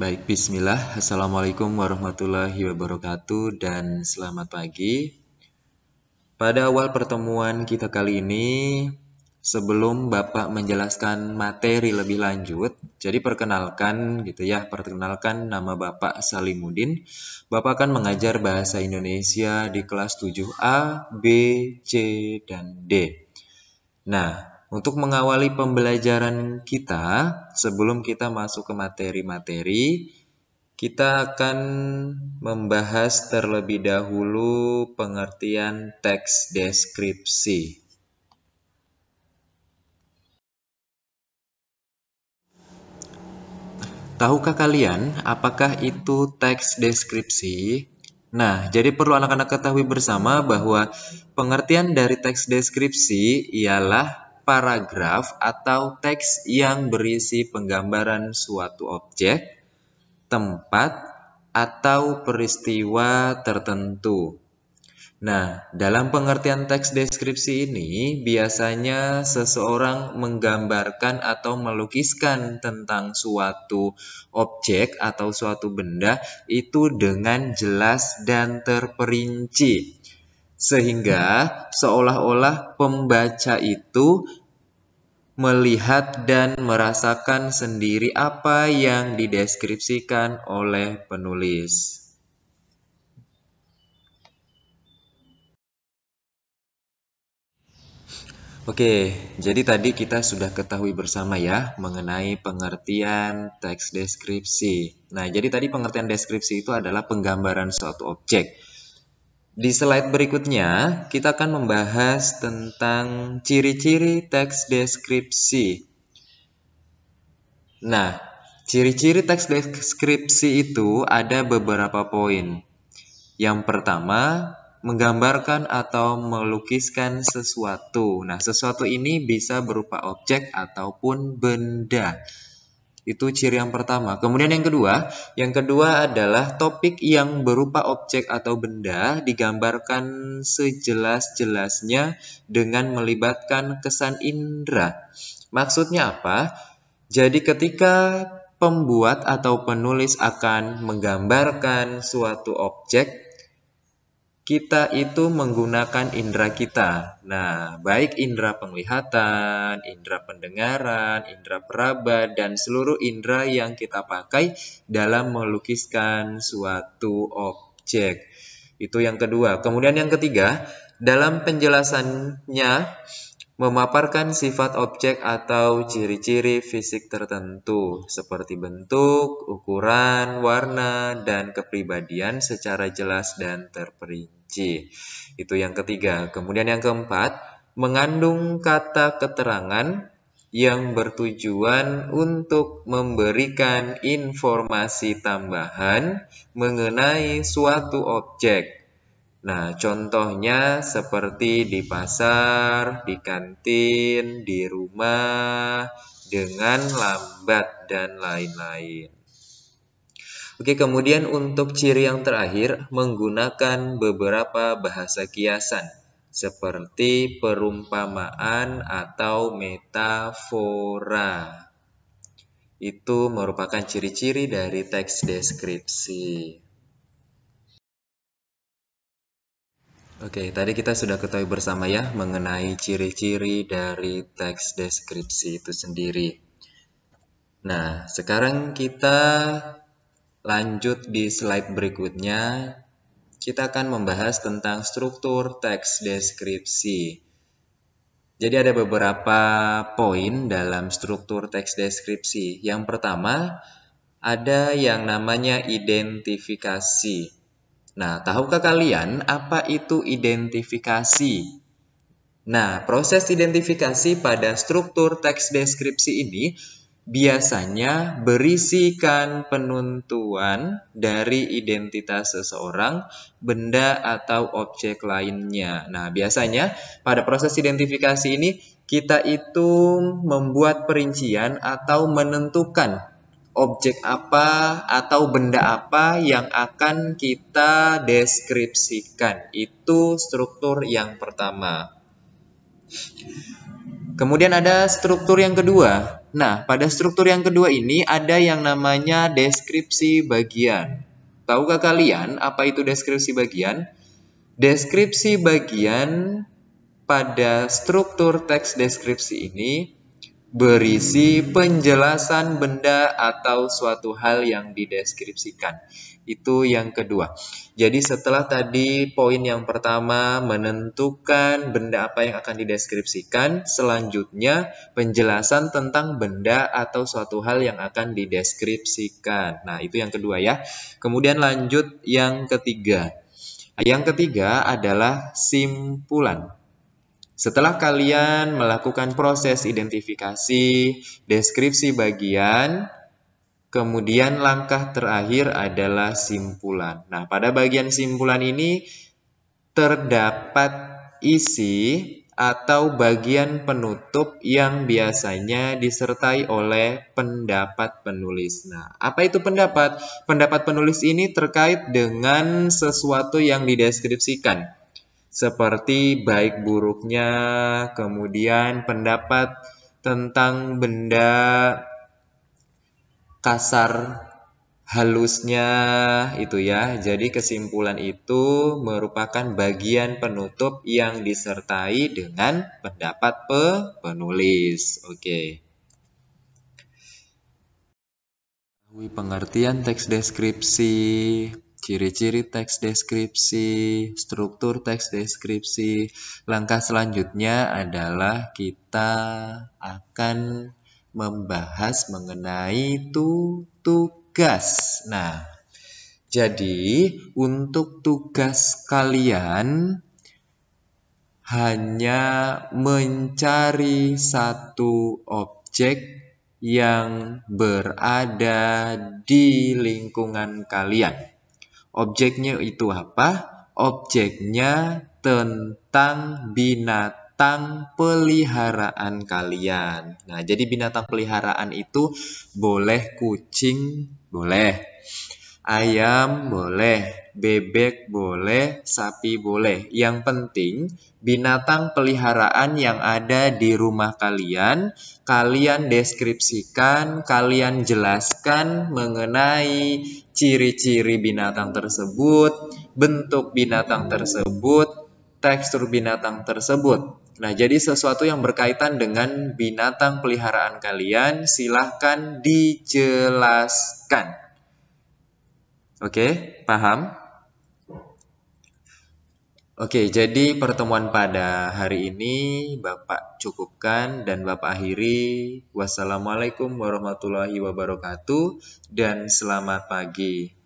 Baik, bismillah. Assalamualaikum warahmatullahi wabarakatuh dan selamat pagi. Pada awal pertemuan kita kali ini, sebelum Bapak menjelaskan materi lebih lanjut, jadi perkenalkan gitu ya, perkenalkan nama Bapak Salimudin. Bapak akan mengajar bahasa Indonesia di kelas 7A, B, C, dan D. Nah, untuk mengawali pembelajaran kita, sebelum kita masuk ke materi-materi, kita akan membahas terlebih dahulu pengertian teks deskripsi. Tahukah kalian apakah itu teks deskripsi? Nah, jadi perlu anak-anak ketahui bersama bahwa pengertian dari teks deskripsi ialah paragraf atau teks yang berisi penggambaran suatu objek, tempat, atau peristiwa tertentu. Nah, dalam pengertian teks deskripsi ini, biasanya seseorang menggambarkan atau melukiskan tentang suatu objek atau suatu benda itu dengan jelas dan terperinci, sehingga seolah-olah pembaca itu melihat dan merasakan sendiri apa yang dideskripsikan oleh penulis. Oke, jadi tadi kita sudah ketahui bersama ya mengenai pengertian teks deskripsi. Nah, jadi tadi pengertian deskripsi itu adalah penggambaran suatu objek di slide berikutnya, kita akan membahas tentang ciri-ciri teks deskripsi. Nah, ciri-ciri teks deskripsi itu ada beberapa poin. Yang pertama, menggambarkan atau melukiskan sesuatu. Nah, sesuatu ini bisa berupa objek ataupun benda. Itu ciri yang pertama. Kemudian yang kedua, yang kedua adalah topik yang berupa objek atau benda digambarkan sejelas-jelasnya dengan melibatkan kesan indera. Maksudnya apa? Jadi ketika pembuat atau penulis akan menggambarkan suatu objek kita itu menggunakan indera kita. Nah, baik indera penglihatan, indera pendengaran, indera peraba, dan seluruh indera yang kita pakai dalam melukiskan suatu objek. Itu yang kedua. Kemudian yang ketiga, dalam penjelasannya memaparkan sifat objek atau ciri-ciri fisik tertentu seperti bentuk, ukuran, warna, dan kepribadian secara jelas dan terperinci. C. Itu yang ketiga. Kemudian yang keempat, mengandung kata keterangan yang bertujuan untuk memberikan informasi tambahan mengenai suatu objek. Nah, contohnya seperti di pasar, di kantin, di rumah, dengan lambat, dan lain-lain. Oke, kemudian untuk ciri yang terakhir menggunakan beberapa bahasa kiasan seperti perumpamaan atau metafora. Itu merupakan ciri-ciri dari teks deskripsi. Oke, tadi kita sudah ketahui bersama ya mengenai ciri-ciri dari teks deskripsi itu sendiri. Nah, sekarang kita Lanjut di slide berikutnya, kita akan membahas tentang struktur teks deskripsi. Jadi ada beberapa poin dalam struktur teks deskripsi. Yang pertama, ada yang namanya identifikasi. Nah, tahukah kalian apa itu identifikasi? Nah, proses identifikasi pada struktur teks deskripsi ini biasanya berisikan penentuan dari identitas seseorang, benda atau objek lainnya. Nah, biasanya pada proses identifikasi ini kita itu membuat perincian atau menentukan objek apa atau benda apa yang akan kita deskripsikan. Itu struktur yang pertama. Kemudian ada struktur yang kedua. Nah, pada struktur yang kedua ini ada yang namanya deskripsi bagian. Tahukah kalian apa itu deskripsi bagian? Deskripsi bagian pada struktur teks deskripsi ini berisi penjelasan benda atau suatu hal yang dideskripsikan. Itu yang kedua. Jadi setelah tadi poin yang pertama menentukan benda apa yang akan dideskripsikan, selanjutnya penjelasan tentang benda atau suatu hal yang akan dideskripsikan. Nah, itu yang kedua ya. Kemudian lanjut yang ketiga. Yang ketiga adalah simpulan. Setelah kalian melakukan proses identifikasi, deskripsi bagian, kemudian langkah terakhir adalah simpulan. Nah, pada bagian simpulan ini terdapat isi atau bagian penutup yang biasanya disertai oleh pendapat penulis. Nah, apa itu pendapat? Pendapat penulis ini terkait dengan sesuatu yang dideskripsikan seperti baik buruknya, kemudian pendapat tentang benda kasar halusnya itu ya. Jadi kesimpulan itu merupakan bagian penutup yang disertai dengan pendapat pe penulis. Oke. Okay. Pengertian teks deskripsi ciri-ciri teks deskripsi, struktur teks deskripsi. Langkah selanjutnya adalah kita akan membahas mengenai tu tugas. Nah, jadi untuk tugas kalian hanya mencari satu objek yang berada di lingkungan kalian. Objeknya itu apa? Objeknya tentang binatang peliharaan kalian. Nah, jadi binatang peliharaan itu boleh kucing, boleh Ayam boleh, bebek boleh, sapi boleh. Yang penting, binatang peliharaan yang ada di rumah kalian, kalian deskripsikan, kalian jelaskan mengenai ciri-ciri binatang tersebut, bentuk binatang tersebut, tekstur binatang tersebut. Nah, jadi sesuatu yang berkaitan dengan binatang peliharaan kalian, silahkan dijelaskan. Oke, paham? Oke, jadi pertemuan pada hari ini Bapak cukupkan dan Bapak akhiri. Wassalamualaikum warahmatullahi wabarakatuh dan selamat pagi.